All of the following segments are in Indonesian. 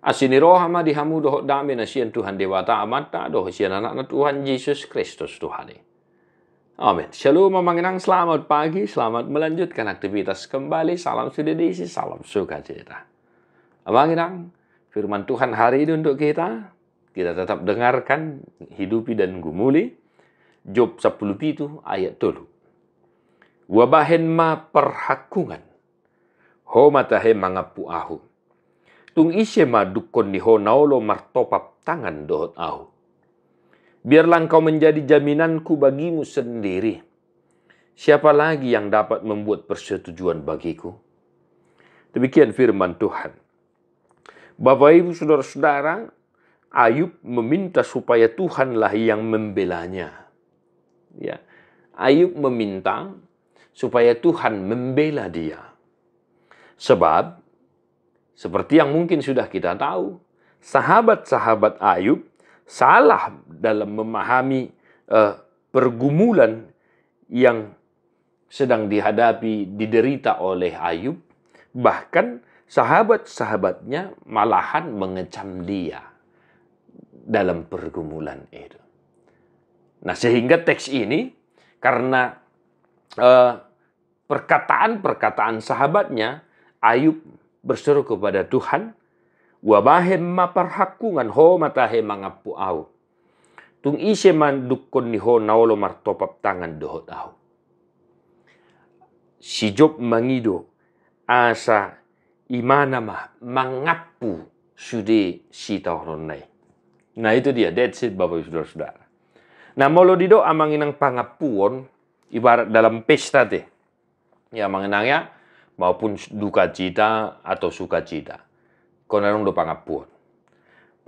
Asini roha ma dihamu doh dami na sian Tuhan dewata amata doh sian anak na Tuhan Yesus Kristus Tuhan. Amin. Shalom memanginang selamat pagi, selamat melanjutkan aktivitas kembali. Salam sudah diisi, salam suka cerita. Memanginang firman Tuhan hari ini untuk kita. Kita tetap dengarkan, hidupi dan gumuli. Job 10 itu ayat dulu. Wabahen ma perhakungan. Ho matahe mangapu ahum. Tung isye ma ni martopap tangan dohot au. Biarlah engkau menjadi jaminanku bagimu sendiri. Siapa lagi yang dapat membuat persetujuan bagiku? Demikian firman Tuhan. Bapak ibu saudara-saudara, Ayub meminta supaya Tuhanlah yang membelanya. Ya. Ayub meminta supaya Tuhan membela dia. Sebab seperti yang mungkin sudah kita tahu, sahabat-sahabat Ayub salah dalam memahami eh, pergumulan yang sedang dihadapi, diderita oleh Ayub. Bahkan sahabat-sahabatnya malahan mengecam dia dalam pergumulan itu. Nah, sehingga teks ini karena eh, perkataan-perkataan eh, sahabatnya Ayub berseru kepada Tuhan, ma parhakungan ho matahe mangapu au. Tung ise dukkon ni ho naolo martopap tangan dohot au. Si Job mangido asa ma mangapu sude si nai. Nah itu dia, that's it Bapak ibu saudara Nah molo dido amanginang pangapuon, ibarat dalam pesta teh. Ya ya, maupun duka cita atau sukacita. Konon do pangapuan.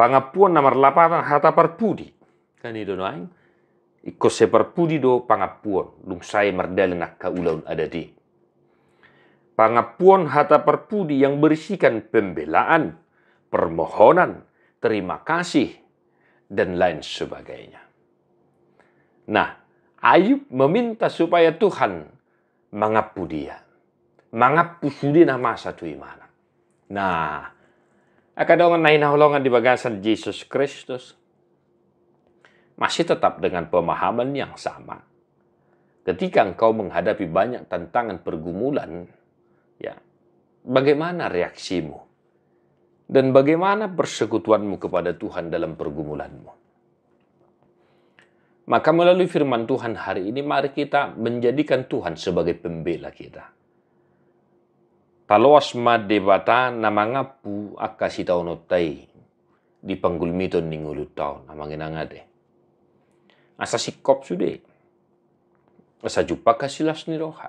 Pangapuan nomor 8 harta perpudi. Kan itu noaing. Iko seperpudi do pangapuan. Lung saya merdale nak kaulaun ada di. Pangapuan harta perpudi yang berisikan pembelaan, permohonan, terima kasih, dan lain sebagainya. Nah, Ayub meminta supaya Tuhan mengapu dia mangapusuli na masa tu imana. Na, akadongan na di bagasan Yesus Kristus, masih tetap dengan pemahaman yang sama. Ketika engkau menghadapi banyak tantangan pergumulan, ya, bagaimana reaksimu? Dan bagaimana persekutuanmu kepada Tuhan dalam pergumulanmu? Maka melalui firman Tuhan hari ini mari kita menjadikan Tuhan sebagai pembela kita. Taloas madebata namanga pu akasi tau notai di panggulmi ton ningulu tau namangin angade. Asa sikop sude. Asa jupa kasilas ni roha.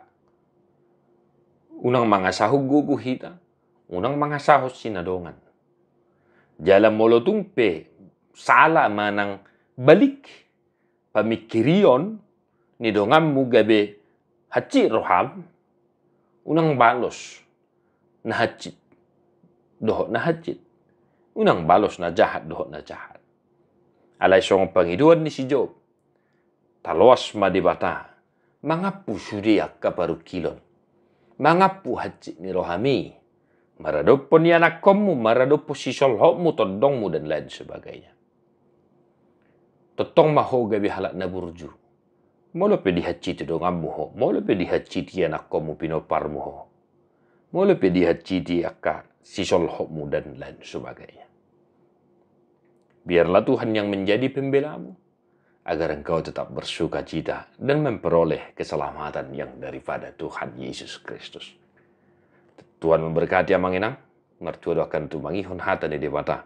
Unang mga sahu gugu hita. Unang mga sahos sinadongan. Jalan molotungpe, sala manang balik pamikirion ni dongamu mugabe hachi roham unang balos nahajit. dohok nahajit. unang balos na jahat dohok na jahat alai song pangiduan ni si job talos madibata mangapu suriak kaparu kilon mangapu hajit ni rohami maradopo ni anak kamu maradopo si solhokmu todongmu dan lain sebagainya totong maho gabi halak na burju molo lebih di tu dong ambuho, mau molo pe di nak kamu pinoparmuho di akar sisol hokmu dan lain sebagainya. Biarlah Tuhan yang menjadi pembelamu, agar engkau tetap bersuka cita dan memperoleh keselamatan yang daripada Tuhan Yesus Kristus. Tuhan memberkati yang mengenang, mertua doakan tu mangihon hata di dewata.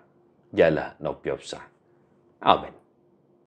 jala no Amin.